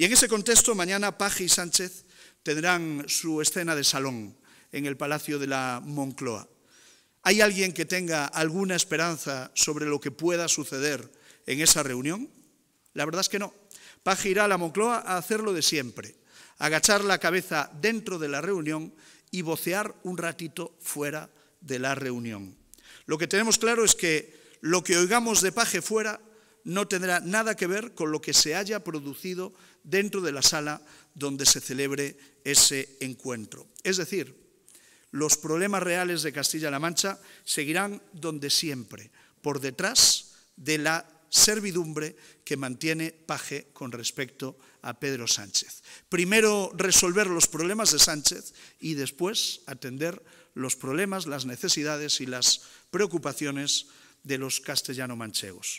Y en ese contexto, mañana Paje y Sánchez tendrán su escena de salón en el Palacio de la Moncloa. ¿Hay alguien que tenga alguna esperanza sobre lo que pueda suceder en esa reunión? La verdad es que no. Paje irá a la Moncloa a hacer lo de siempre, agachar la cabeza dentro de la reunión y vocear un ratito fuera de la reunión. Lo que tenemos claro es que lo que oigamos de Paje fuera no tendrá nada que ver con lo que se haya producido dentro de la sala donde se celebre ese encuentro. Es decir, los problemas reales de Castilla-La Mancha seguirán donde siempre, por detrás de la servidumbre que mantiene Paje con respecto a Pedro Sánchez. Primero resolver los problemas de Sánchez y después atender los problemas, las necesidades y las preocupaciones de los castellano-manchegos.